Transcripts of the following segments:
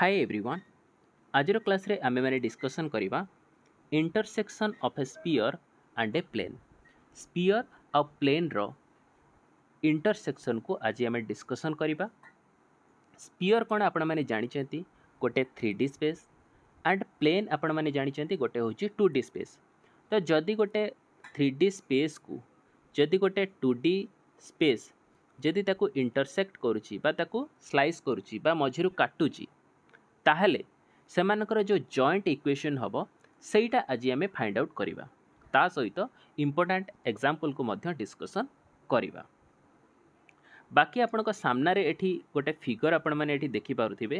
High everyone ଆଜିର କ୍ଲାସ୍ରେ ଆମେମାନେ ଡିସ୍କସନ୍ କରିବା intersection of a sphere and a plane sphere ଆଉ ପ୍ଲେନ୍ର ଇଣ୍ଟରସେକ୍ସନ୍କୁ ଆଜି ଆମେ ଡିସ୍କସନ୍ କରିବା ସ୍ପିୟର କ'ଣ ଆପଣମାନେ ଜାଣିଛନ୍ତି ଗୋଟେ three D space and plane ଆପଣମାନେ ଜାଣିଛନ୍ତି ଗୋଟେ ହେଉଛି ଟୁ ଡି ସ୍ପେସ୍ ତ ଯଦି ଗୋଟେ ଥ୍ରୀ ଡି ସ୍ପେସ୍କୁ ଯଦି ଗୋଟେ ଟୁ ଡି ସ୍ପେସ୍ ଯଦି ତାକୁ ଇଣ୍ଟରସେକ୍ଟ କରୁଛି ବା ତାକୁ ସ୍ଲାଇସ୍ କରୁଛି ବା ମଝିରୁ କାଟୁଛି ତାହେଲେ ସେମାନଙ୍କର ଯେଉଁ ଜଏଣ୍ଟ ଇକ୍ୱେସନ୍ ହେବ ସେଇଟା ଆଜି ଆମେ ଫାଇଣ୍ଡ ଆଉଟ୍ କରିବା ତା ସହିତ ଇମ୍ପୋର୍ଟାଣ୍ଟ ଏକ୍ଜାମ୍ପଲ୍କୁ ମଧ୍ୟ ଡିସ୍କସନ୍ କରିବା ବାକି ଆପଣଙ୍କ ସାମ୍ନାରେ ଏଠି ଗୋଟେ ଫିଗର୍ ଆପଣମାନେ ଏଠି ଦେଖିପାରୁଥିବେ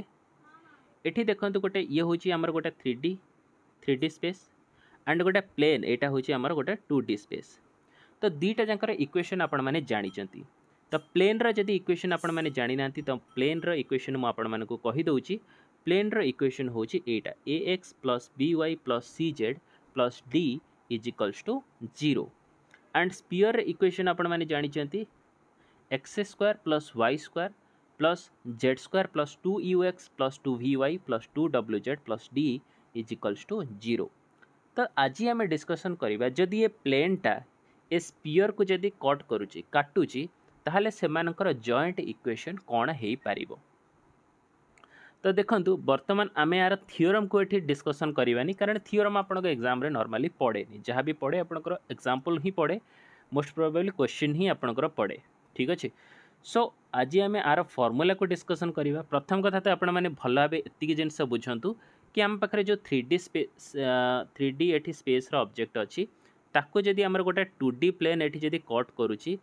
ଏଠି ଦେଖନ୍ତୁ ଗୋଟେ ଇଏ ହେଉଛି ଆମର ଗୋଟେ three D three D space and ଗୋଟେ ପ୍ଲେନ୍ ଏଇଟା ହେଉଛି ଆମର ଗୋଟେ ଟୁ ଡି ସ୍ପେସ୍ ତ ଦୁଇଟା ଯାଙ୍କର ଇକ୍ୱେସନ୍ ଆପଣମାନେ ଜାଣିଛନ୍ତି ତ ପ୍ଲେନ୍ର ଯଦି ଇକ୍ୱେସନ୍ ଆପଣମାନେ ଜାଣିନାହାନ୍ତି ତ ପ୍ଲେନ୍ର ଇକ୍ୱେସନ୍ ମୁଁ ଆପଣମାନଙ୍କୁ କହିଦେଉଛି प्लेन रक्वेसन हो x plus B Y plus C Z plus D is equals to zero and sphere रक्वेसन आप जानते X square plus Y square plus Z square plus two you x plus two भि Y plus two W Z plus D is equals to zero तो आज आम discussion करवा जदि ये प्लेनटा ए स्पीयर को जब कट करुच्ची काटूँ तेल से जयंट इक्वेसन कौन हो पार तो देखो बर्तमान आम यार थिओरम को ये डिस्कसन करानी कारण थिओरम आपंक एक्जाम नर्माली पड़े जहाँ भी पढ़े आप एक्जामपल हिं पढ़े मोस्ट प्रोबेबली क्वेश्चन हिं आपंकर पड़े ठीक अच्छे सो आज आम आर फर्मूला को डिस्कसन करवा प्रथम कथा तो आपने भल भाव एति जिनस बुझंतु कि आम पाखे जो three D space three D एटी स्पेस्र अब्जेक्ट अच्छी ताको जदि आमर गोटे टू डी प्लेन ये कट करुच्ची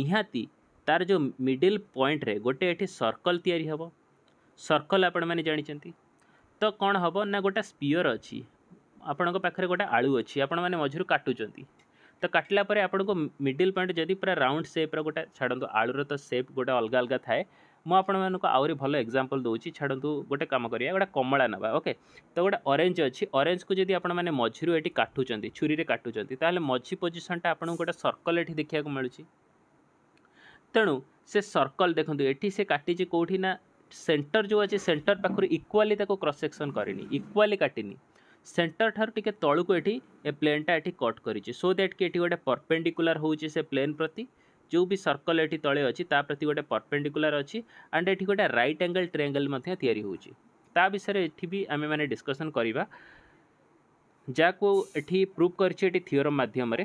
निहाती तार जो मिडिल पॉइंट रे गोटे ये सर्कल तैयारी ସର୍କଲ୍ ଆପଣମାନେ ଜାଣିଛନ୍ତି ତ କ'ଣ ହେବ ନା ଗୋଟେ ସ୍ପିୟର୍ ଅଛି ଆପଣଙ୍କ ପାଖରେ ଗୋଟେ ଆଳୁ ଅଛି ଆପଣମାନେ ମଝିରୁ କାଟୁଛନ୍ତି ତ କାଟିଲା ପରେ ଆପଣଙ୍କୁ ମିଡ଼ିଲ୍ ପଏଣ୍ଟ ଯଦି ପୁରା ରାଉଣ୍ଡ ସେପ୍ର ଗୋଟେ ଛାଡ଼ନ୍ତୁ ଆଳୁର ତ ସେପ୍ ଗୋଟେ ଅଲଗା ଅଲଗା ଥାଏ ମୁଁ ଆପଣମାନଙ୍କୁ ଆହୁରି ଭଲ ଏକ୍ଜାମ୍ପଲ୍ ଦେଉଛି ଛାଡ଼ନ୍ତୁ ଗୋଟେ କାମ କରିବା ଗୋଟେ କମଳା ନେବା ଓକେ ତ ଗୋଟେ ଅରେଞ୍ଜ ଅଛି ଅରେଞ୍ଜକୁ ଯଦି ଆପଣମାନେ ମଝିରୁ ଏଠି କାଟୁଛନ୍ତି ଛୁରୀରେ କାଟୁଛନ୍ତି ତାହେଲେ ମଝି ପୋଜିସନ୍ଟା ଆପଣଙ୍କୁ ଗୋଟେ ସର୍କଲ୍ ଏଠି ଦେଖିବାକୁ ମିଳୁଛି ତେଣୁ ସେ ସର୍କଲ୍ ଦେଖନ୍ତୁ ଏଠି ସେ କାଟିଛି କେଉଁଠି ନା ସେଣ୍ଟର ଯେଉଁ ଅଛି ସେଣ୍ଟର ପାଖରୁ ଇକ୍ୱାଲି ତାକୁ କ୍ରସ୍ ସେକ୍ସନ୍ କରିନି ଇକ୍ୱାଲି କାଟିନି ସେଣ୍ଟର ଠାରୁ ଟିକେ ତଳକୁ ଏଠି ଏ ପ୍ଲେନ୍ଟା ଏଠି କଟ୍ କରିଛି ସୋ ଦ୍ୟାଟ୍ କି ଏଠି ଗୋଟେ ପରପେଣ୍ଡିକୁଲାର ହେଉଛି ସେ ପ୍ଲେନ୍ ପ୍ରତି ଯେଉଁ ବି ସର୍କଲ୍ ଏଠି ତଳେ ଅଛି ତା ପ୍ରତି ଗୋଟେ ପରପେଣ୍ଡିକୁଲାର ଅଛି ଆଣ୍ଡ ଏଠି ଗୋଟେ ରାଇଟ୍ ଆଙ୍ଗେଲ୍ ଟ୍ରାଙ୍ଗେଲ୍ ମଧ୍ୟ ତିଆରି ହେଉଛି ତା ବିଷୟରେ ଏଠି ବି ଆମେମାନେ ଡିସ୍କସନ୍ କରିବା ଯାହାକୁ ଏଠି ପ୍ରୁଫ୍ କରିଛି ଏଠି ଥିଓରମ୍ ମାଧ୍ୟମରେ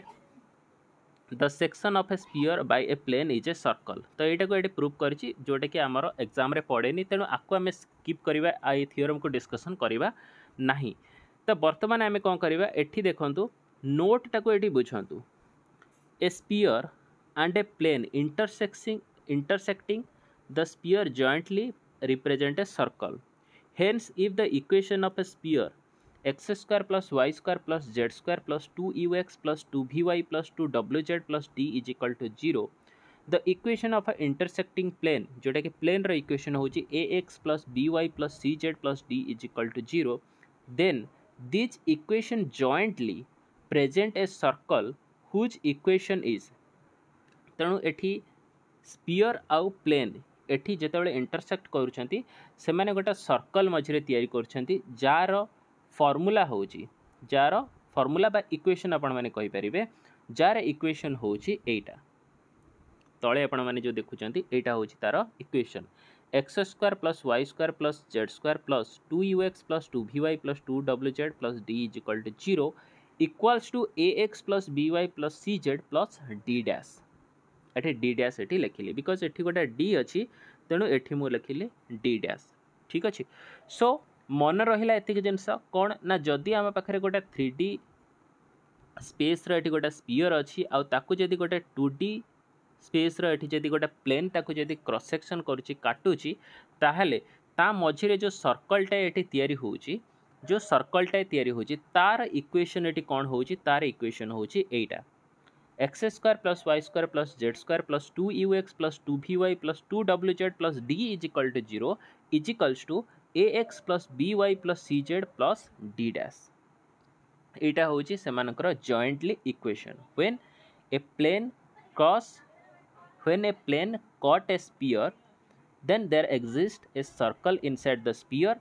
the section of a sphere by a plane is a circle ତ ଏଇଟାକୁ ଏଠି ପ୍ରୁଭ୍ କରିଛି ଯେଉଁଟାକି ଆମର ଏକ୍ଜାମ୍ରେ ପଡ଼େନି ତେଣୁ ଆକୁ ଆମେ ସ୍କିପ୍ କରିବା ଏଇ ଥିଓରମ୍କୁ ଡିସ୍କସନ୍ କରିବା ନାହିଁ ତ ବର୍ତ୍ତମାନ ଆମେ କ'ଣ କରିବା ଏଠି ଦେଖନ୍ତୁ ନୋଟ୍ଟାକୁ ଏଠି ବୁଝନ୍ତୁ a sphere and a plane intersecting intersecting the sphere jointly represent a circle hence if the equation of a sphere X square plus Y square plus Z square plus two you x plus two V Y plus two W Z plus D is equal to zero the equation of a intersecting plane जोटा कि plane रक्वेसन हो x plus B Y plus C Z plus D is equal to zero then this equation jointly present a circle whose equation is तेणु एटी sphere आउ plane ଏଠି ଯେତେବେଳେ intersect କରୁଛନ୍ତି ସେମାନେ ଗୋଟେ ସର୍କଲ୍ ମଝିରେ फर्मूला ହେଉଛି ଯାହାର ଫର୍ମୁଲା ବା ଇକ୍ୱେସନ୍ ଆପଣମାନେ କହିପାରିବେ ଯାହାର ଇକ୍ୱେସନ୍ ହେଉଛି ଏଇଟା ତଳେ ଆପଣମାନେ ଯେଉଁ ଦେଖୁଛନ୍ତି ଏଇଟା ହେଉଛି ତା'ର X square plus Y square plus Z square plus two you x plus two भि Y plus two W Z plus D is to zero equals to A X plus B Y plus C Z plus D dash एटी D dash ये लिखिली because ये गोटे D अच्छी तेणु eighty मुझे लिखिली D dash ठीक अच्छे सो ମନେ ରହିଲା ଏତିକି ଜିନିଷ କ'ଣ ନା ଯଦି ଆମ ପାଖରେ ଗୋଟେ ଥ୍ରୀ ଡି ସ୍ପେସ୍ର ଏଠି ଗୋଟେ ସ୍ପିୟର୍ ଅଛି ଆଉ ତାକୁ ଯଦି ଗୋଟେ ଟୁ ଡି ସ୍ପେସ୍ର ଏଠି ଯଦି ଗୋଟେ ପ୍ଲେନ୍ ତାକୁ ଯଦି କ୍ରସ୍ ସେକ୍ସନ୍ କରୁଛି କାଟୁଛି ତାହେଲେ ତା ମଝିରେ ଯେଉଁ ସର୍କଲ୍ଟା ଏଠି ତିଆରି ହେଉଛି ଯେଉଁ ସର୍କଲ୍ଟା ତିଆରି ହେଉଛି ତାର ଇକ୍ୱେସନ୍ ଏଠି କ'ଣ ହେଉଛି ତାର ଇକ୍ୱେସନ୍ ହେଉଛି ଏଇଟା X square plus Y square plus Z square plus two you x plus two V Y plus two W Z plus D is equal to zero is equals to A X plus B Y plus C Z plus D dash यहाँ हूँ से jointly equation when a plane cross when a plane cut a sphere then there exist a circle in said the sphere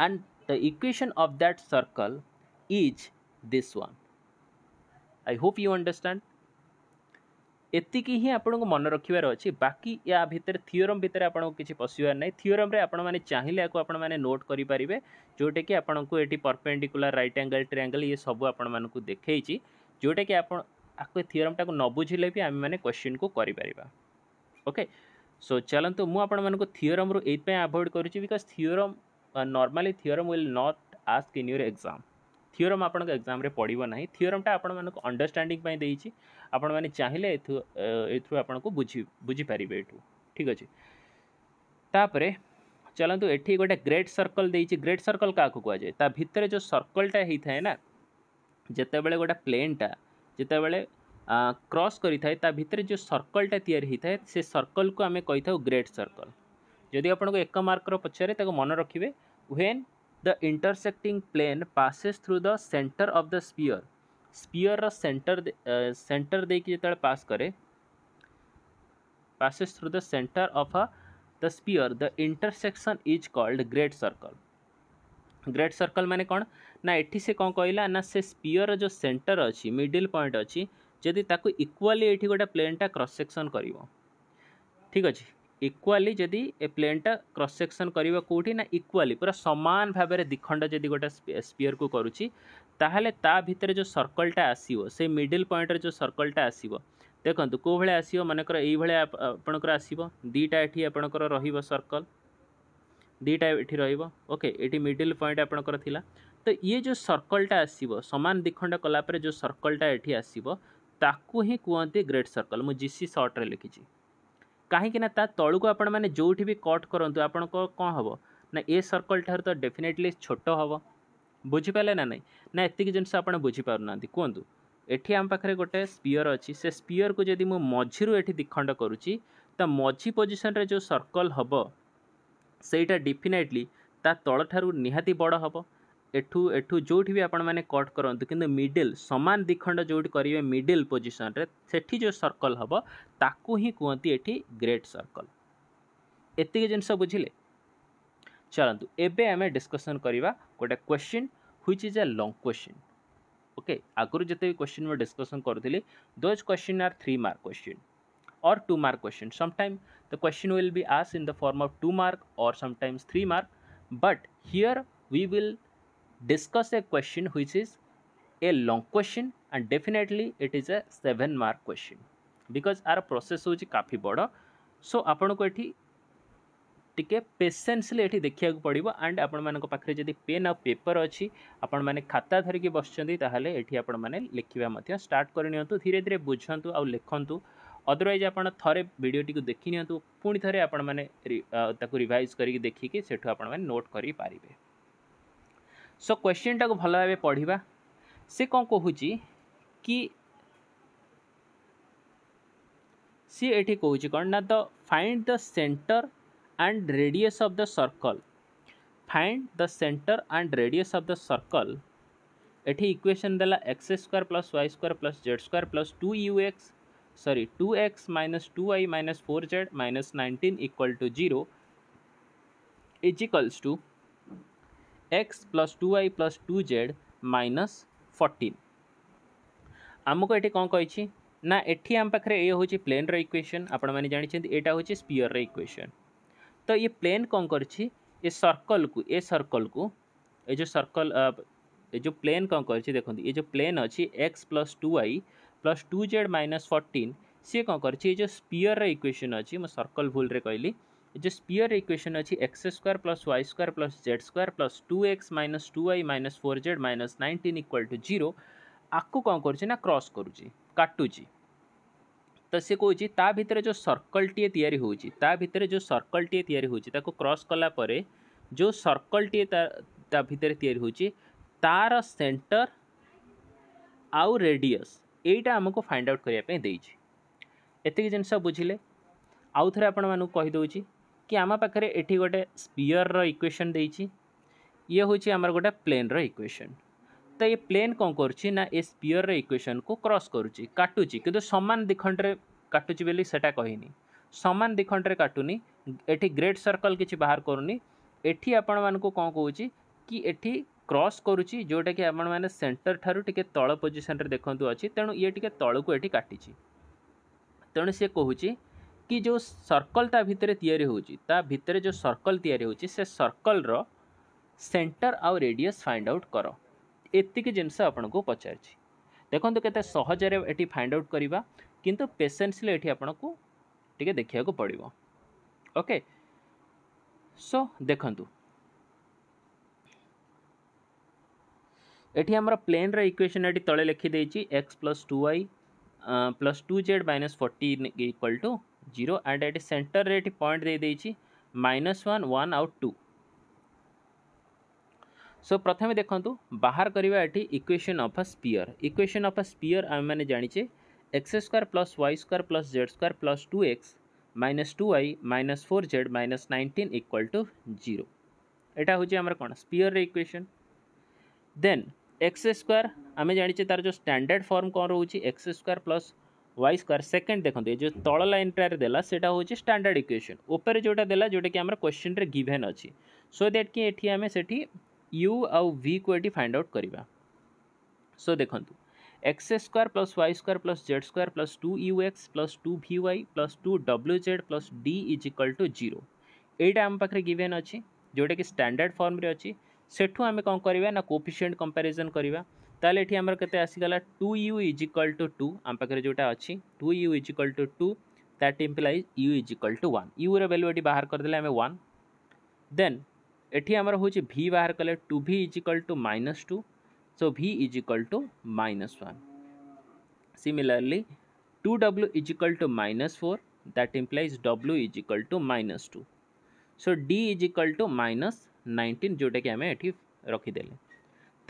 and the equation of that circle is this one I hope you understand ଏତିକି ହିଁ ଆପଣଙ୍କୁ ମନେ ରଖିବାର ଅଛି ବାକି ୟା ଭିତରେ theorem ଭିତରେ ଆପଣଙ୍କୁ କିଛି ପଶିବାର ନାହିଁ ଥିଓରମ୍ରେ ଆପଣମାନେ ଚାହିଁଲେ ଆକୁ ଆପଣମାନେ ନୋଟ୍ କରିପାରିବେ ଯେଉଁଟାକି ଆପଣଙ୍କୁ ଏଠି ପରପେଣ୍ଡିକୁଲାର ରାଇଟ୍ ଆଙ୍ଗେଲ୍ ଟ୍ରାଙ୍ଗେଲ୍ ଇଏ ସବୁ ଆପଣମାନଙ୍କୁ ଦେଖେଇଛି ଯେଉଁଟାକି ଆପଣ ଆକୁ ଥିଓରମ୍ଟାକୁ ନ ବୁଝିଲେ ବି ଆମେମାନେ କ୍ୱେଶ୍ଚିନ୍କୁ କରିପାରିବା ଓକେ ସୋ ଚାଲନ୍ତୁ ମୁଁ ଆପଣମାନଙ୍କୁ ଥିଓରମ୍ରୁ ଏଇଥିପାଇଁ ଆଭଏଡ଼୍ କରୁଛି because theorem normally theorem will not ask in your exam theorem आप एक्जाम पड़े ना थीअरमटा आप अंडरस्टाडिंग आपण मैंने चाहिए यूर आप बुझी बुझीपर ये ठीक अच्छे तापर चलतु ये गोटे great circle the great circle क्या कहुए ता भितर जो सर्कलटा होता है ना जिते बड़े गोटे प्लेनटा जिते बड़े क्रस कर जो सर्कलटा या सर्कल को आम कही था ग्रेट सर्कल जदि आपको एक मार्क पचारे मन रखिए when The intersecting plane passes through the center of the sphere. Sphere ର center center ଦେଇକି ଯେତେବେଳେ pass କରେ passes through the center of a the sphere the intersection is called great circle great circle मैंने कौन ना ये से कौन कहला ना से स्पीयर जो सेंटर अच्छी मिडिल पॉइंट अच्छी जदि ताकू इक्वाली ये गोटे प्लेनटा क्रस सेक्शन कर ठीक अच्छे ଇକ୍ୱାଲି ଯଦି ଏ ପ୍ଲେନ୍ଟା କ୍ରସ୍ ସେକ୍ସନ୍ କରିବ କେଉଁଠି ନା ଇକ୍ୱାଲି ପୁରା ସମାନ ଭାବରେ ଦିଖଣ୍ଡ ଯଦି ଗୋଟେ ସ୍ପିୟରକୁ କରୁଛି ତାହେଲେ ତା ଭିତରେ ଯେଉଁ ସର୍କଲ୍ଟା ଆସିବ ସେ ମିଡ଼ିଲ୍ ପଏଣ୍ଟରେ ଯେଉଁ ସର୍କଲ୍ଟା ଆସିବ ଦେଖନ୍ତୁ କେଉଁ ଭଳିଆ ଆସିବ ମନେକର ଏଇଭଳିଆ ଆପଣଙ୍କର ଆସିବ ଦୁଇଟା ଏଠି ଆପଣଙ୍କର ରହିବ ସର୍କଲ୍ ଦୁଇଟା ଏଠି ରହିବ ଓକେ ଏଠି ମିଡ଼ିଲ୍ ପଏଣ୍ଟ ଆପଣଙ୍କର ଥିଲା ତ ଇଏ ଯେଉଁ ସର୍କଲ୍ଟା ଆସିବ ସମାନ ଦିଖଣ୍ଡ କଲା ପରେ ଯେଉଁ ସର୍କଲ୍ଟା ଏଠି ଆସିବ ତାକୁ ହିଁ କୁହନ୍ତି ଗ୍ରେଟ୍ ସର୍କଲ୍ ମୁଁ ଜି ସି ସର୍ଟରେ ଲେଖିଛି କାହିଁକିନା ତା ତଳକୁ ଆପଣମାନେ ଯେଉଁଠି ବି କଟ୍ କରନ୍ତୁ ଆପଣଙ୍କ କ'ଣ ହେବ ନା ଏ ସର୍କଲ୍ ଠାରୁ ତ ଡେଫିନେଟଲି ଛୋଟ ହେବ ବୁଝିପାରିଲେ ନା ନାହିଁ ନା ଏତିକି ଜିନିଷ ଆପଣ ବୁଝିପାରୁନାହାନ୍ତି କୁହନ୍ତୁ ଏଠି ଆମ ପାଖରେ ଗୋଟେ ସ୍ପିୟର୍ ଅଛି ସେ ସ୍ପିୟର୍କୁ ଯଦି ମୁଁ ମଝିରୁ ଏଠି ଦିଖଣ୍ଡ କରୁଛି ତା ମଝି ପୋଜିସନ୍ରେ ଯେଉଁ ସର୍କଲ୍ ହେବ ସେଇଟା ଡେଫିନେଟଲି ତା ତଳଠାରୁ ନିହାତି ବଡ଼ ହେବ ଏଠୁ ଏଠୁ ଯେଉଁଠି ବି ଆପଣମାନେ କଟ୍ କରନ୍ତୁ କିନ୍ତୁ ମିଡ଼ିଲ୍ ସମାନ ଦୁଇଖଣ୍ଡ ଯେଉଁଠି କରିବେ ମିଡ଼ିଲ୍ ପୋଜିସନ୍ରେ ସେଠି ଯେଉଁ ସର୍କଲ୍ ହେବ ତାକୁ ହିଁ କୁହନ୍ତି ଏଠି ଗ୍ରେଟ୍ ସର୍କଲ୍ ଏତିକି ଜିନିଷ ବୁଝିଲେ ଚାଲନ୍ତୁ ଏବେ ଆମେ ଡିସ୍କସନ୍ କରିବା ଗୋଟେ question which is a long question okay ଆଗରୁ ଯେତେ ବି କ୍ୱେଶ୍ଚିନ୍ ମୁଁ ଡିସ୍କସନ୍ କରୁଥିଲି those question are three mark question or 2 mark question sometime the question will be asked in the form of 2 mark or sometimes 3 mark but here we will discuss a question which is a long question and definitely it is a 7 mark question because our process होची काफी बड़ सो आपण को एठी টিকে পেসেন্সলি এটি দেখা পড়ব আন্ড আপনার পাখে যদি পেন আপেপর অছি আপন মানে খাতা ধরিকি বসছেন তাহলে এটি আপনার লেখা মধ্যে স্টার্ট করে নিহত ধীরে ধীরে বুঝতু আখন্তু অদরওয়াইজ আপনার থরে ভিডিওটি দেখি নিহত পুঁ থরে আপনার তাকে রিভাইজ করি দেখি সেঠু আপনার নোট করে পারে ସୋ କ୍ୱେଶ୍ଚିନ୍ଟାକୁ ଭଲ ଭାବେ ପଢ଼ିବା ସେ କ'ଣ କହୁଛି କି ସିଏ ଏଠି କହୁଛି କ'ଣ ନା the find the centre and radius of the circle find the centre and radius of the circle ଏଠି ଇକ୍ୱେସନ୍ ଦେଲା x square plus y square plus z square plus two u x sorry two x minus two y minus four z minus nineteen equal to zero equals to x plus two y plus two z minus fourteen ଆମକୁ ଏଠି କ'ଣ କହିଛି ନା ଏଠି ଆମ ପାଖରେ ଏ ହେଉଛି ପ୍ଲେନ୍ର equation ଆପଣମାନେ ଜାଣିଛନ୍ତି ଏଇଟା ହେଉଛି ସ୍ପିୟର୍ର ଇକ୍ୱେସନ୍ ତ ଇଏ ପ୍ଲେନ୍ କ'ଣ କରିଛି ଏ ସର୍କଲ୍କୁ ଏ ସର୍କଲ୍କୁ ଏ ଯେଉଁ ସର୍କଲ୍ ଏ ଯେଉଁ ପ୍ଲେନ୍ କ'ଣ କରିଛି ଦେଖନ୍ତୁ ଏ ଯେଉଁ ପ୍ଲେନ୍ ଅଛି x plus two y plus two z minus fourteen ସିଏ କ'ଣ କରିଛି ଏ ଯେଉଁ ସ୍ପିୟର୍ର ଇକ୍ୱେସନ୍ ଅଛି ମୁଁ ସର୍କଲ୍ ଭୁଲରେ କହିଲି जो स्पीयर इक्वेशन अच्छी x square plus y square plus Z square plus two x minus two y minus four z minus nineteen equal to zero आपको कौन करुँचे क्रस करुँचे काटुची तो सी कौन ता भितर जो सर्कल टीए या ता भितर जो सर्कल टीए या क्रस कलापर जो सर्कल टीए भितर या तार सेंटर आउ रेडियस यहीटा आमको फाइंड आउट करने जिनस बुझे आउ थे आपण मानक कहीदे କି ଆମ ପାଖରେ ଏଠି ଗୋଟେ ସ୍ପିୟର୍ର ଇକ୍ୱେସନ୍ ଦେଇଛି ଇଏ ହେଉଛି ଆମର ଗୋଟେ ପ୍ଲେନ୍ର ଇକ୍ୱେସନ୍ ତ ଏ ପ୍ଲେନ୍ କ'ଣ କରୁଛି ନା ଏ ସ୍ପିୟର୍ର ଇକ୍ୱେସନ୍କୁ କ୍ରସ୍ କରୁଛି କାଟୁଛି କିନ୍ତୁ ସମାନ ଦିଖଣ୍ଡରେ କାଟୁଛି ବୋଲି ସେଟା କହିନି ସମାନ ଦିଖଣ୍ଡରେ କାଟୁନି ଏଠି ଗ୍ରେଟ୍ ସର୍କଲ୍ କିଛି ବାହାର କରୁନି ଏଠି ଆପଣମାନଙ୍କୁ କ'ଣ କହୁଛି କି ଏଠି क्रस करुच्ची जोटा कि आपण मैंने सेंटर ठार टी तल पोजिशन देखते अच्छी तेणु ये टी तौक ये काटी तेणु सी कहूँ कि जो सर्कल ता भितर या भितर जो सर्कल तैयारी से सर्कल रो सेंटर आउ रेडियस फाइंड आउट करो एतिक जिनस आपनको पचार देखो देखंतु केते सहज रे फाइंड आउट करवा किंतु पेशेंसली एटी आपनको ठीक है देखिया को पड़िबो ओके सो देखंतु एटी हमरा प्लेन तले equation x plus two y plus two z minus forty equal to zero and ये सेंटर रे ये पॉइंट देदेगी माइनस वन वन आउ टू सो प्रथम देखु बाहर करवा equation equation of a sphere equation of a sphere आम मैंने जाचे x square plus Y square plus Z square plus two x minus two y minus four z minus nineteen equal to zero यहाँ हूँ आम कौन sphere equation then x square आम जाचे तार जो स्टाडार्ड फर्म कौन रोचे एक्स स्क्वायर प्लस वाई स्क् सेकेंड देखते जो तल लाइन देटा हूँ स्टाडार्ड इक्वेसन उपर जोटा देला जोटा कि आम क्वेश्चन गिभेन अच्छी सो दैट कि ये आम से यू आउ भि को ये फाइंड आउट करवा सो देखु x square plus Y square plus Z square plus two you x plus two भि Y plus two W Z plus D is equal to zero यहाँ आम पाखे गिभेन अच्छी जोटा कि स्टाडार्ड फर्म्रे अच्छी सेठू आम कौन करवा ना कोफिसीयंट कंपेरिजन करवा ତାହେଲେ ଏଠି ଆମର କେତେ ଆସିଗଲା two u equal to two ଆମ ପାଖରେ ଯେଉଁଟା ଅଛି two u equal to two that implies u equal to one ୟୁର ଭାଲ୍ୟୁ ଏଠି ବାହାର କରିଦେଲେ ଆମେ ୱାନ୍ ଦେନ୍ ଏଠି ଆମର ହେଉଛି ଭି ବାହାର କଲେ two v equal to minus two so v equal to minus one similarly 2w is equal to minus 4 that implies w is equal to minus 2 so d is equal to minus 19 जोटा कि आम ये रखीदे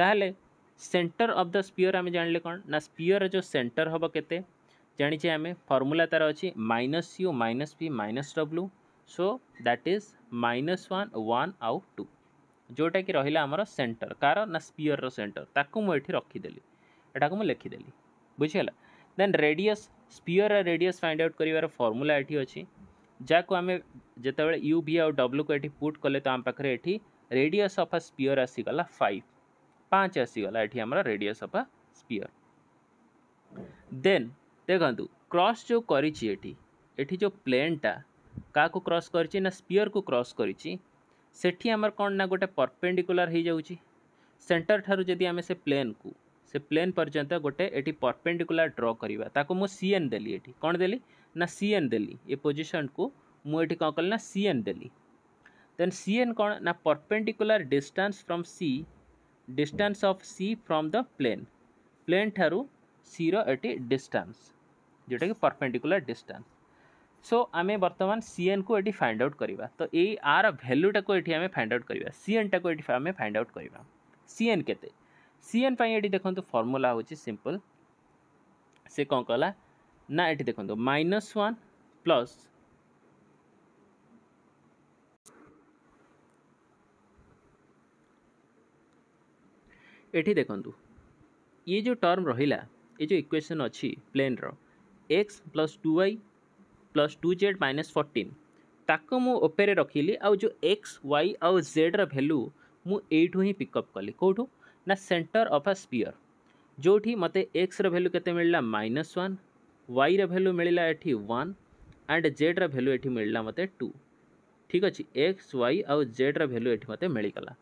ताहले centre of the sphere ଆମେ ଜାଣିଲେ କ'ଣ ନା ସ୍ପିଅରର ଯେଉଁ ସେଣ୍ଟର ହେବ କେତେ ଜାଣିଛେ ଆମେ ଫର୍ମୁଲା ତା'ର ଅଛି minus u minus v minus ଡବ୍ଲୁ so that is minus one one ଆଉ ଟୁ ଯେଉଁଟାକି ରହିଲା ଆମର ସେଣ୍ଟର କାର ନା ସ୍ପିଅରର ସେଣ୍ଟର ତାକୁ ମୁଁ ଏଠି ରଖିଦେଲି ଏଟାକୁ ମୁଁ ଲେଖିଦେଲି ବୁଝିଗଲା ଦେନ୍ ରେଡ଼ିୟସ୍ ସ୍ପିଅରର ରେଡ଼ିୟସ୍ ଫାଇଣ୍ଡ ଆଉଟ୍ କରିବାର ଫର୍ମୁଲା ଏଠି ଅଛି ଯାହାକୁ ଆମେ ଯେତେବେଳେ ୟୁ ଭି ଆଉ ଡବ୍ଲୁକୁ ଏଠି ପୁଟ୍ କଲେ ତ ଆମ ପାଖରେ ଏଠି ରେଡ଼ିୟସ୍ ଅଫ୍ ଆ ସ୍ପିଅର ଆସିଗଲା ଫାଇଭ୍ ପାଞ୍ଚ ଆସିଗଲା ଏଠି ଆମର ରେଡ଼ିୟସ୍ ଅଫ୍ ଆ ସ୍ପିଅର୍ ଦେନ୍ ଦେଖନ୍ତୁ କ୍ରସ୍ ଯେଉଁ କରିଛି ଏଠି ଏଠି ଯେଉଁ ପ୍ଲେନ୍ଟା କାହାକୁ କ୍ରସ୍ କରିଛି ନା ସ୍ପିଅର୍କୁ କ୍ରସ୍ କରିଛି ସେଠି ଆମର କ'ଣ ନା ଗୋଟେ ପର୍ପେଣ୍ଡିକୁଲାର ହେଇଯାଉଛି ସେଣ୍ଟର ଠାରୁ ଯଦି ଆମେ ସେ ପ୍ଲେନ୍କୁ ସେ ପ୍ଲେନ୍ ପର୍ଯ୍ୟନ୍ତ ଗୋଟେ ଏଠି ପର୍ପେଣ୍ଡିକୁଲାର ଡ୍ର କରିବା ତାକୁ ମୁଁ ସି ଏନ୍ ଦେଲି ଏଠି କ'ଣ ଦେଲି ନା ସି ଏନ୍ ଦେଲି ଏ ପୋଜିସନ୍କୁ ମୁଁ ଏଠି କ'ଣ କଲି ନା ସି ଏନ୍ ଦେଲି ଦେନ୍ ସି ଏନ୍ କ'ଣ ନା perpendicular distance from C distance of C from the plane plane ଠାରୁ ସିର ଏଠି ଡିଷ୍ଟାନ୍ସ ଯେଉଁଟାକି ପରପେଣ୍ଡିକୁଲାର ଡିଷ୍ଟାନ୍ସ ସୋ ଆମେ ବର୍ତ୍ତମାନ ସିଏନ୍କୁ ଏଠି ଫାଇଣ୍ଡ ଆଉଟ୍ କରିବା ତ ଏଇ ଆର ଭ୍ୟାଲ୍ୟୁଟାକୁ ଏଠି ଆମେ ଫାଇଣ୍ଡ ଆଉଟ୍ କରିବା ସିଏନ୍ଟାକୁ ଏଠି ଆମେ ଫାଇଣ୍ଡ ଆଉଟ୍ କରିବା ସିଏନ୍ କେତେ ସିଏନ୍ ପାଇଁ ଏଠି ଦେଖନ୍ତୁ ଫର୍ମୁଲା ହେଉଛି ସିମ୍ପଲ୍ ସେ କ'ଣ କଲା ନା ଏଠି ଦେଖନ୍ତୁ ମାଇନସ୍ ୱାନ୍ ପ୍ଲସ୍ ଏଠି ଦେଖନ୍ତୁ ଇଏ ଯେଉଁ ଟର୍ମ ରହିଲା ଏ ଯେଉଁ ଇକ୍ୱେସନ୍ ଅଛି ପ୍ଲେନ୍ର x plus two y plus two z minus fourteen ତାକୁ ମୁଁ ଓପେରେ ରଖିଲି ଆଉ ଯେଉଁ ଏକ୍ସ ୱାଇ ଆଉ ଜେଡ଼୍ର ଭ୍ୟାଲୁ ମୁଁ ଏଇଠୁ ହିଁ ପିକଅପ୍ କଲି କେଉଁଠୁ ନା ସେଣ୍ଟର ଅଫ୍ ଆ ସ୍ପିୟର ଯେଉଁଠି ମୋତେ ଏକ୍ସର ଭ୍ୟାଲୁ କେତେ ମିଳିଲା ମାଇନସ୍ ୱାନ୍ ୱାଇର ଭ୍ୟାଲୁ ମିଳିଲା ଏଠି ୱାନ୍ ଆଣ୍ଡ ଜେଡ଼୍ର ଭ୍ୟାଲୁ ଏଠି ମିଳିଲା ମୋତେ ଟୁ ଠିକ୍ ଅଛି ଏକ୍ସ ୱାଇ ଆଉ ଜେଡ଼୍ର ଭ୍ୟାଲୁ ଏଠି ମୋତେ ମିଳିଗଲା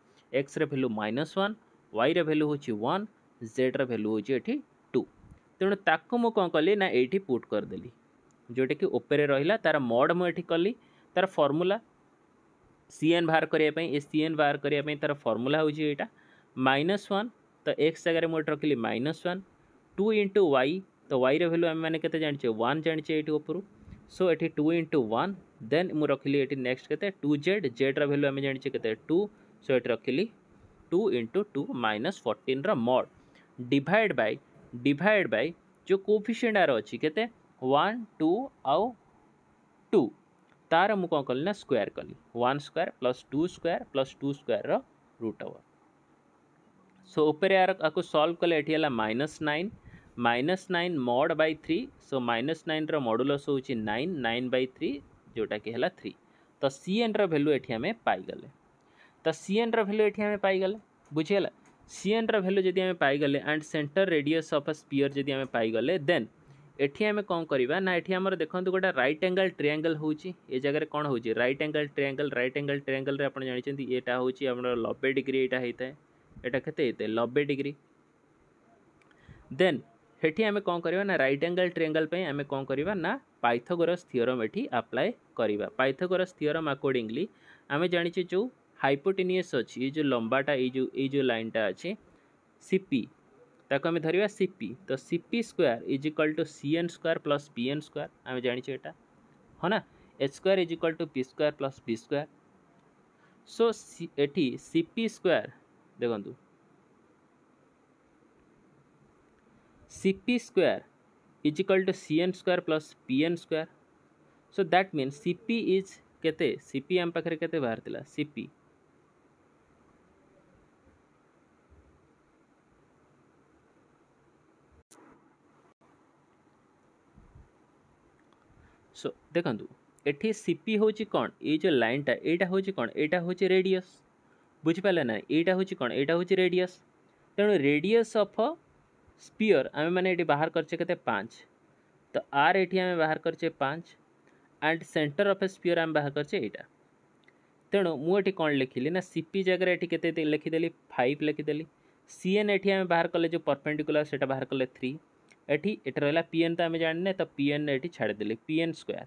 ଏକ୍ସର value minus one y value हूँ वन जेड रैल्यू हूँ ये टू तेणुताक मुझ कौन कली ना ये पुट करदेली जोटा कि ओपेरे रहा तार मड मुझे कली तार फर्मूला सी एन बाहर करवाई सी एन बाहर करने तार फर्मुला हूँ यहाँ माइनस वन तो एक्स जगह मुझे रखिली minus one two into y तो वाई रैल्यू आम मैंने जानचे वन जानचे ये उपरू सो ये टू इंटु वन देन मुझ रखिली ये नेक्स्ट के टू जेड जेड्र भैल्यू आम जानचे के टू सो ये रखिली two into two minus fourteen रड डिड बै डिड बै जो कोफिसीयंट आर अच्छी के टू आउ टू तार मुझे कौन कली ना स्क्वयर कली one square plus two square plus two square root over so उपर यार सल्व कले ये माइनस नाइन माइनस नाइन मड by three so minus nine रडुलस हो नाइन नाइन बै थ्री जोटा कि थ्री तो सी एन रैल्यू ये आम पाइगले ତ ସିଏନ୍ର ଭ୍ୟାଲ୍ୟୁ ଏଠି ଆମେ ପାଇଗଲେ ବୁଝିଗଲା ସିଏନ୍ର ଭ୍ୟାଲ୍ୟୁ ଯଦି ଆମେ ପାଇଗଲେ ଆଣ୍ଡ ସେଣ୍ଟର ରେଡିୟସ୍ ଅଫ୍ ଅ ସ୍ପିୟର୍ ଯଦି ଆମେ ପାଇଗଲେ ଦେନ୍ ଏଠି ଆମେ କ'ଣ କରିବା ନା ଏଠି ଆମର ଦେଖନ୍ତୁ ଗୋଟେ ରାଇଟ୍ ଆଙ୍ଗଲ୍ ଟ୍ରିଆଙ୍ଗଲ୍ ହେଉଛି ଏ ଜାଗାରେ କ'ଣ ହେଉଛି right angle triangle right angle ଟ୍ରିଆଙ୍ଗଲ୍ରେ ଆପଣ ଜାଣିଛନ୍ତି ଏଇଟା ହେଉଛି ଆମର ନବେ ଡିଗ୍ରୀ ଏଇଟା ହେଇଥାଏ ଏଇଟା କେତେ ହେଇଥାଏ ନବେ ଡିଗ୍ରୀ ଦେନ୍ ସେଠି ଆମେ କ'ଣ କରିବା ନା ରାଇଟ୍ ଆଙ୍ଗଲ୍ ଟ୍ରିଆଙ୍ଗଲ୍ ପାଇଁ ଆମେ କ'ଣ କରିବା ନା ପାଇଥୋଗୋରସ୍ ଥିଓରମ୍ ଏଠି ଆପ୍ଲାଏ କରିବା ପାଇଥୋଗୋରସ୍ ଥିଓରମ୍ ଆକର୍ଡ଼ିଂଲି ଆମେ ଜାଣିଛେ ଯେଉଁ हाइपोटेनियस अच्छी ये जो लंबाटा ये ये लाइन लाइनटा अच्छे सीपी ताक आम धरिया सीपी तो CP square is equal to C N square plus P N square आम जाचे यहाँ हाँ ना H square is equal to P square plus B square so ये सीपी स्क्वयर देखु CP square is equal to C N square plus P N square so that mean CP is के CP आम पाखे के CP सो देखु ये CP हूँ कौन ये लाइन टा यहाँ हूँ कौन यहाँ हूँ रेडियस बुझिपाले ना यहाँ हूँ कौन यहाँ हूँ रेडियस तेणु रेडियस अफ स्पीयर आम मैंने बाहर करते पाँच तो आर ये आम बाहर करे पाँच and centre of a sphere आम बाहर करे यहाँ तेणु मुझे कौन लिखिली ना सीपी जगह ये के लिखिदेली फाइव लिखिदेली सीएन ये आम बाहर कले जो परपेडिकुला से बाहर कले थ्री एटी एट रहा पीएन तो आम जाने तो पीएन ये छाड़ दे पीएन स्क्वयर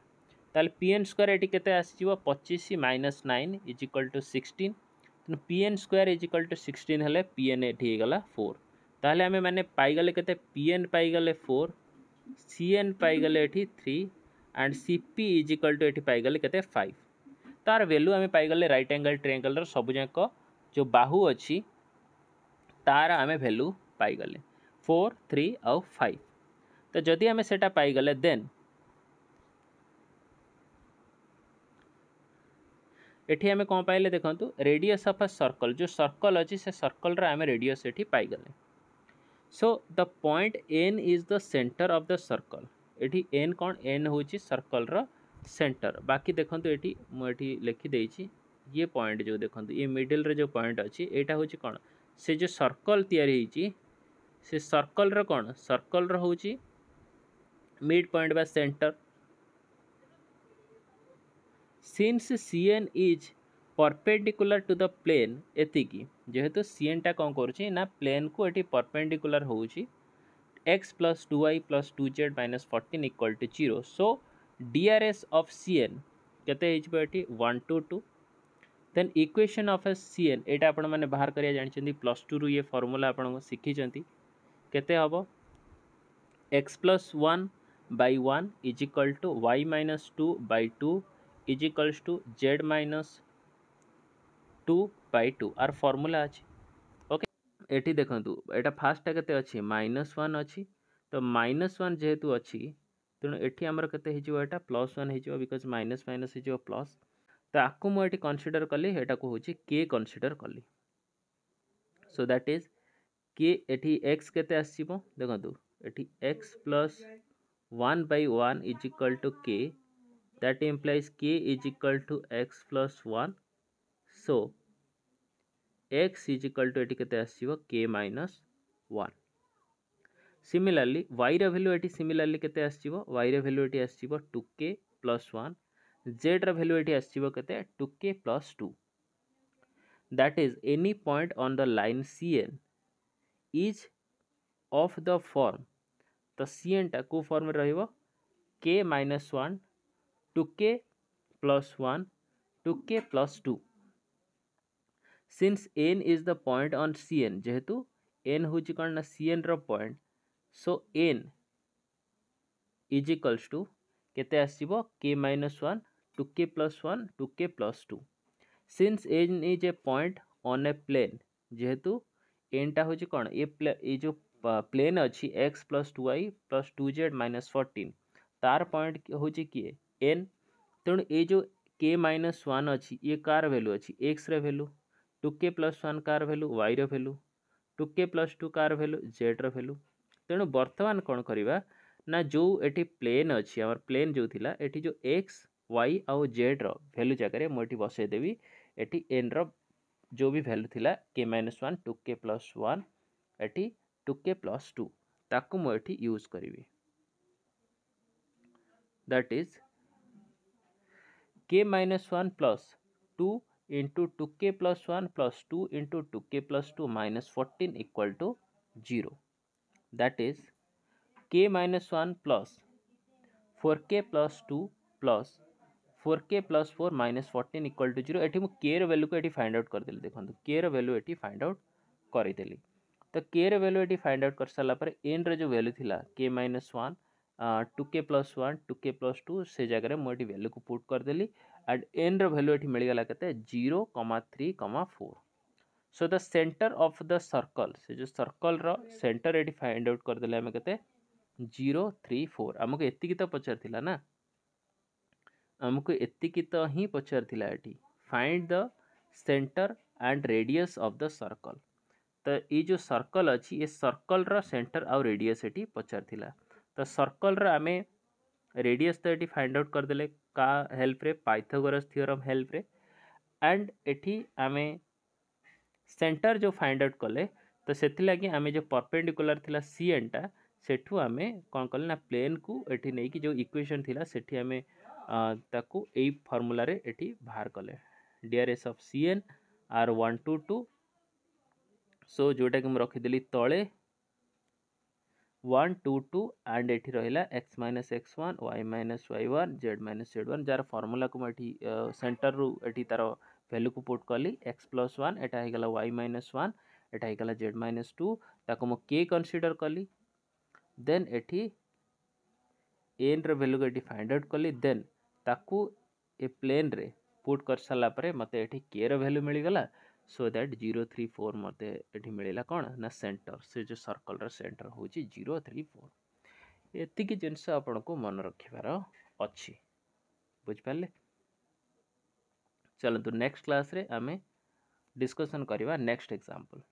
तेल पीएन स्क्वयर ये केसिजी पचिश minus nine equal to sixteen तेनाली PN square equal to sixteen है पीएन एटीगला फोर ताल आम मैंने पाईगले के पीएन पाइले फोर सी सीएन पाईगले three and CP equal to ये पाईगले के फाइव तार वैल्यू आम पाईगले रईट एंगल ट्रिएंगल सबूक जो बाहू अच्छी तार आम वैल्यू पाइले फोर थ्री आउ फाइव तो जदि आम तो से पाईगले दे तो ये आम कौन पाइले देखूँ रेडियस अफ अ सर्कल जो सर्कल अच्छे से सर्कल रे रेडियस ये पाईले so the point N is the centre of the circle ये एन कौन एन हो सर्कल सेंटर बाकी देखते ये मुझे लिखिदे ये पॉइंट जो देखो तो, ये मिडिल रे जो पॉइंट अच्छी यहाँ हूँ कौन से जो सर्कल या सर्कल रण सर्कल रोच mid point by centre since C N is perpendicular to the plane एतिकी जेहेतु सीएनटा कौन करना प्लेन को ये परपेडिकुलार हो x plus two y plus two z minus fourteen equal to zero so DRs of C N के one two two then equation of a C N ये आपण मैंने बाहर कर जानते प्लस टू रु ये फर्मूला आपको शिखी के x plus one by one is equal to y minus two by two is equals to z minus two by two आर फर्मूला अच्छे ओके ये देखो यहाँ फास्टा के अच्छे माइनस वन अच्छी तो माइनस वन जेहेतु अच्छी तेणु ये आमर के प्लस वन हो बिकज माइनस माइनस हो प्लस तो आपको मुझे कनसीडर कली यहाँ को हूँ के कनसीडर कली सो दैट इज के ये एक्स के देखो ये x plus one by one is equal to k that implies k is equal to x plus 1 so x is equal to एटी के आसो k minus 1 similarly y ର value एटी similarly केते आसो y ର value एटी आसो 2k plus 1 z ର value एटी आसो केते 2k plus 2 that is any point on the line cn is of the form तो सी एन टा कौ फर्म रे minus one two k plus one two k plus two since N is the point on C N जेहेतु N हूँ कौन ना C N point so N is equals to के आसो k minus one two k plus one two k plus two since N is a point on a plane जेहेतु N टा हो कौन ए प्ले ये जो प्लेन अच्छी x plus two y plus two z minus fourteen तार पॉइंट हूँ किए एन तेणु ये जो के माइनस वन अच्छी ये कार वैल्यू अच्छी x value two k plus one कार value y value two k plus two कार वैल्यू जेड्र भैल्यू तेणु बर्तमान कौन करवा ना जो ये प्लेन अच्छी आम प्लेन जो थी ये जो एक्स वाई आउ जेड्र भैल्यू जगह मुझे बसईदेवी एटी एन रो भी भैल्यू थी k minus one two k plus one एटी टू के प्लस टू ତାକୁ मुझे यूज करी that is k minus one plus two into two k plus one plus two into two k plus two minus fourteen equal to zero that is k minus one plus four k plus two plus four k plus four minus fourteen equal to zero value मुझे के को ये find out करदे देखो के value ये find out करदेली तो के रैल्यू ये फाइंड आउट कर सारापर एन रो वैल्यू थी k minus one two k plus one two k plus two से जगह मुझे वैल्यू को पुट करदेली एंड एन रैल्यू ये मिलगला के zero comma three comma four so the centre of the circle से जो सर्कल रेन्टर ये फाइंड आउट करदे आम के जीरो थ्री फोर आमको ये तो पचार ना आमको ये तो हिं पचार find the centre and radius of the circle तो ये जो सर्कल अच्छी ये सर्कल सेंटर आउ रेडियस एटी पचार तो सर्कल रमें रेडियस तो ये फाइंड आउट करदे का हेल्प रे पाइथोगोरस थ्योरम हेल्प रे एंड एटी आमे सेंटर जो फाइंड आउट कले तो से आमे जो परपेडिकुलर थी सी एंडा से आमे कौन कले ना प्लेन को ये नहीं कि जो इक्वेशन थी से आम फर्मूल ये बाहर कले DRs of C N are one two two so जोटा कि रखीदी तले वन टू टू आंड एटी रहा x minus x one y minus y one z minus z one जार फर्मुला को सेन्टर रू तार भैल्यू को पोट कली एक्स प्लस वन एटा हो गला वाई माइनस वन एटा हो जेड माइनस टू ताक मु के कनसीडर कली देन एटी एन रैल्यू को फाइंड आउट कली देन ताकू प्लेन रे पुट कर सारापर मत के भैल्यू मिलगला so that zero three four मत ये मिलला कौन ना सेन्टर से जो सर्कल सेन्टर हूँ जीरो थ्री फोर एतिक जिनस को मन रखार हाँ? अच्छी बुझिपारे चलतु नेक्स्ट क्लास रे आम डिस्कसन करवा नेक्स्ट एग्जांपल